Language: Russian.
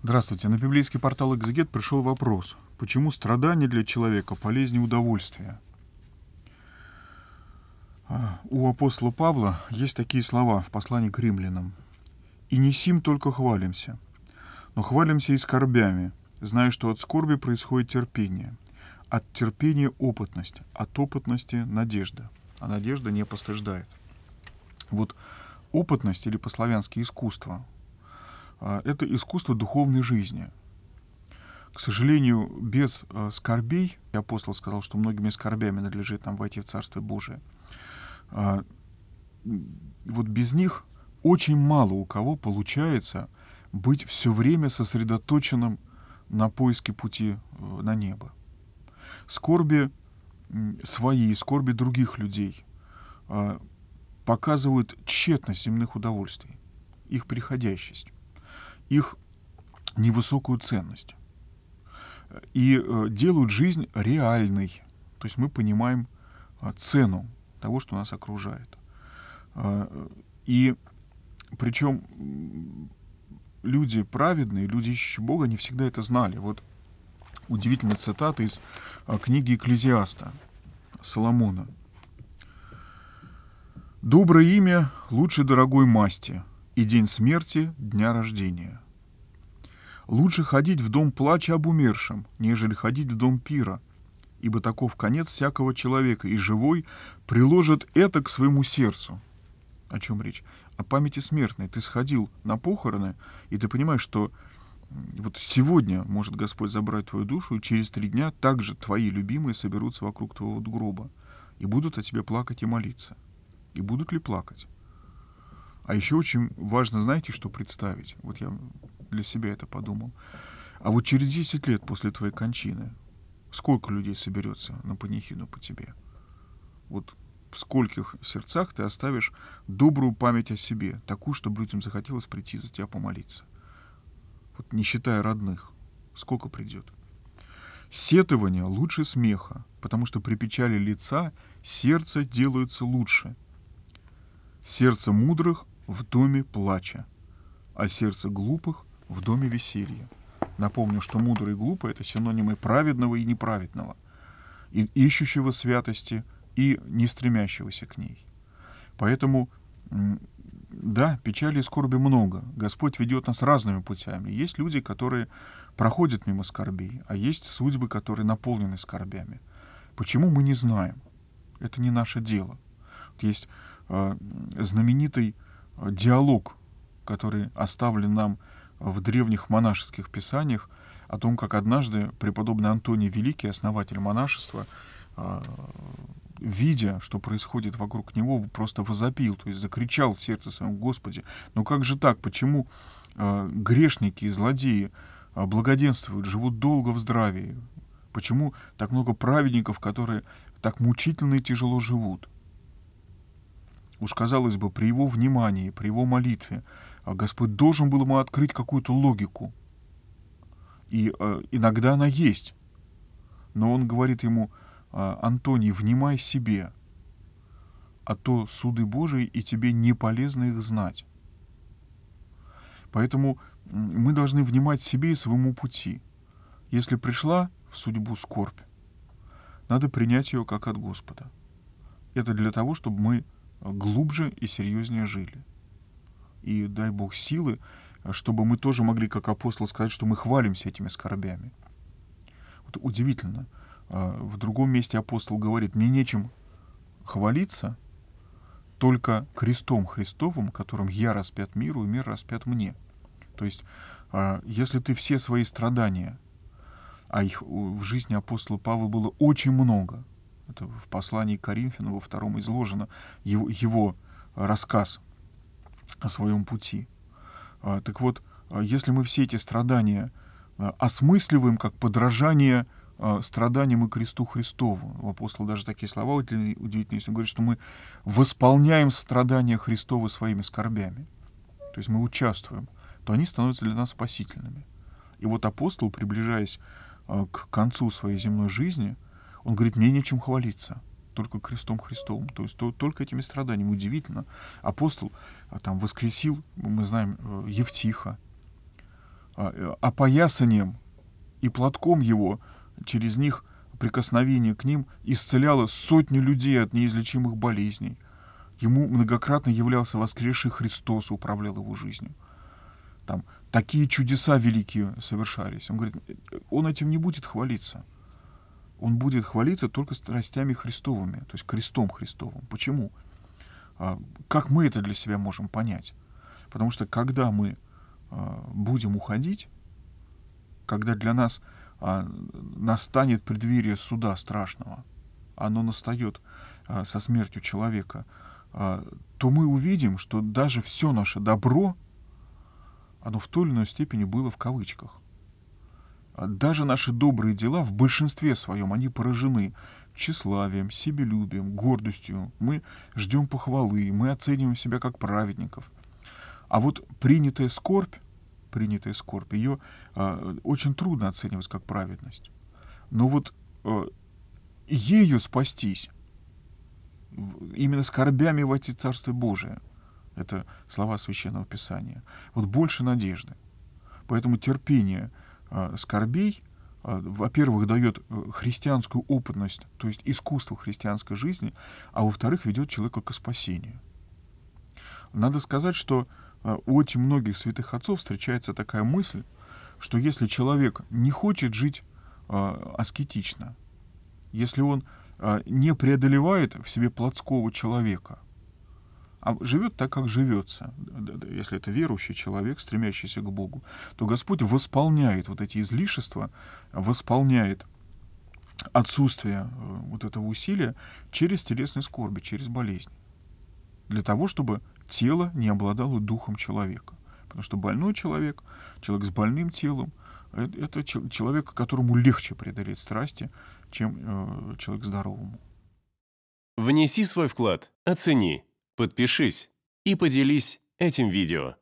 Здравствуйте. На библейский портал «Экзегет» пришел вопрос. Почему страдания для человека полезнее удовольствия? А, у апостола Павла есть такие слова в послании к римлянам. «И не сим только хвалимся, но хвалимся и скорбями, зная, что от скорби происходит терпение, от терпения — опытность, от опытности — надежда, а надежда не постыждает». Вот опытность или по-славянски искусство — а, это искусство духовной жизни. К сожалению, без э, скорбей, и апостол сказал, что многими скорбями надлежит нам войти в Царство Божие, а, вот без них очень мало у кого получается быть все время сосредоточенным на поиске пути э, на небо. Скорби свои, скорби других людей а, показывают тщетность земных удовольствий, их приходящесть их невысокую ценность и э, делают жизнь реальной. То есть мы понимаем э, цену того, что нас окружает. Э, и причем люди праведные, люди ищущие Бога, не всегда это знали. Вот удивительная цитата из книги Экклезиаста Соломона. «Доброе имя лучше дорогой масти, и день смерти дня рождения. Лучше ходить в дом плача об умершем, нежели ходить в дом пира, ибо таков конец всякого человека, и живой приложит это к своему сердцу. О чем речь? О памяти смертной. Ты сходил на похороны, и ты понимаешь, что вот сегодня может Господь забрать твою душу, и через три дня также твои любимые соберутся вокруг твоего гроба и будут о тебе плакать и молиться. И будут ли плакать? А еще очень важно, знаете, что представить? Вот я для себя это подумал. А вот через 10 лет после твоей кончины сколько людей соберется на панихиду по тебе? Вот в скольких сердцах ты оставишь добрую память о себе, такую, чтобы людям захотелось прийти за тебя помолиться? Вот не считая родных, сколько придет? Сетование лучше смеха, потому что при печали лица сердце делается лучше. Сердце мудрых в доме плача, а сердце глупых в доме веселья. Напомню, что мудрый и глупый — это синонимы праведного и неправедного, и ищущего святости и не стремящегося к ней. Поэтому, да, печали и скорби много. Господь ведет нас разными путями. Есть люди, которые проходят мимо скорбей, а есть судьбы, которые наполнены скорбями. Почему мы не знаем? Это не наше дело. есть а, знаменитый диалог, который оставлен нам в древних монашеских писаниях о том, как однажды преподобный Антоний Великий, основатель монашества, а, видя, что происходит вокруг него, просто возопил, то есть закричал в сердце своем, «Господи, ну как же так? Почему а, грешники и злодеи а, благоденствуют, живут долго в здравии? Почему так много праведников, которые так мучительно и тяжело живут?» Уж, казалось бы, при его внимании, при его молитве, а Господь должен был ему открыть какую-то логику. И э, иногда она есть. Но он говорит ему, «А, Антоний, внимай себе, а то суды Божии, и тебе не полезно их знать. Поэтому мы должны внимать себе и своему пути. Если пришла в судьбу скорбь, надо принять ее как от Господа. Это для того, чтобы мы глубже и серьезнее жили. И дай Бог силы, чтобы мы тоже могли, как апостол, сказать, что мы хвалимся этими скорбями. Вот удивительно. А, в другом месте апостол говорит, мне нечем хвалиться, только крестом Христовым, которым я распят миру, и мир распят мне. То есть, а, если ты все свои страдания, а их в жизни апостола Павла было очень много – это в послании к Коринфяну во втором изложено его, его рассказ о своем пути. А, так вот, а, если мы все эти страдания а, осмысливаем как подражание страданиям и кресту Христову. У апостола даже такие слова удивительные, если он говорит, что мы восполняем страдания Христова своими скорбями. То есть мы участвуем, то они становятся для нас спасительными. И вот апостол, приближаясь к концу своей земной жизни, он говорит, мне нечем хвалиться, только крестом Христовым, то есть то, только этими страданиями. Удивительно. Апостол а, там воскресил, мы знаем, э, Евтиха, а, э, опоясанием и платком его, через них прикосновение к ним исцеляло сотни людей от неизлечимых болезней. Ему многократно являлся воскресший Христос, управлял его жизнью. Там такие чудеса великие совершались. Он говорит, «Э, он этим не будет хвалиться он будет хвалиться только страстями Христовыми, то есть крестом Христовым. Почему? А, как мы это для себя можем понять? Потому что когда мы а, будем уходить, когда для нас а, настанет преддверие суда страшного, оно настает со смертью человека, то мы увидим, что даже все наше добро, оно в той или иной степени было в кавычках – даже наши добрые дела в большинстве своем, они поражены тщеславием, себелюбием, гордостью. Мы ждем похвалы, мы оцениваем себя как праведников. А вот принятая скорбь, принятая скорбь, ее э, а, очень трудно оценивать как праведность. Но вот э, ею спастись, именно скорбями войти в Царство Божие, это слова Священного Писания, вот больше надежды. Поэтому терпение — Э, скорбей, э, во-первых, дает э, христианскую опытность, то есть искусство христианской жизни, а во-вторых, ведет человека к спасению. Надо сказать, что у очень многих святых отцов встречается такая мысль, что если человек не хочет жить аскетично, если он не преодолевает в себе плотского человека, а живет так, как живется, если это верующий человек, стремящийся к Богу, то Господь восполняет вот эти излишества, восполняет отсутствие э, вот этого усилия через телесные скорби, через болезнь. Для того, чтобы тело не обладало духом человека. Потому что больной человек, человек с больным телом, э, это человек, которому легче преодолеть страсти, чем э, человек здоровому. Внеси свой вклад, оцени, подпишись и поделись этим видео.